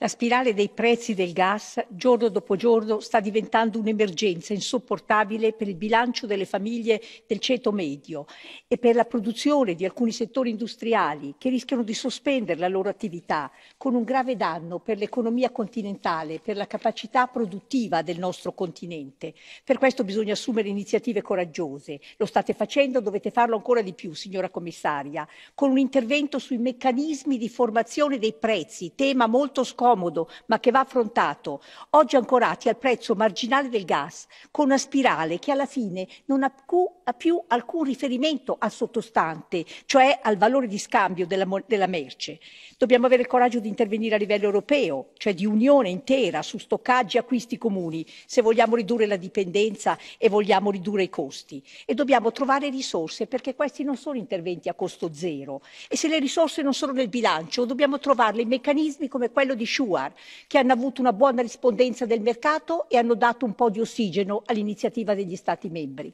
La spirale dei prezzi del gas, giorno dopo giorno, sta diventando un'emergenza insopportabile per il bilancio delle famiglie del ceto medio e per la produzione di alcuni settori industriali che rischiano di sospendere la loro attività, con un grave danno per l'economia continentale, per la capacità produttiva del nostro continente. Per questo bisogna assumere iniziative coraggiose. Lo state facendo, dovete farlo ancora di più, signora commissaria, con un intervento sui meccanismi di formazione dei prezzi, tema molto scomodo scomodo, ma che va affrontato, oggi ancorati al prezzo marginale del gas, con una spirale che alla fine non ha più alcun riferimento al sottostante, cioè al valore di scambio della, della merce. Dobbiamo avere il coraggio di intervenire a livello europeo, cioè di unione intera su stoccaggi e acquisti comuni, se vogliamo ridurre la dipendenza e vogliamo ridurre i costi. E dobbiamo trovare risorse perché questi non sono interventi a costo zero. E se le risorse non sono nel bilancio, dobbiamo trovarle in meccanismi come quello di Schuar, che hanno avuto una buona rispondenza del mercato e hanno dato un po' di ossigeno all'iniziativa degli Stati membri.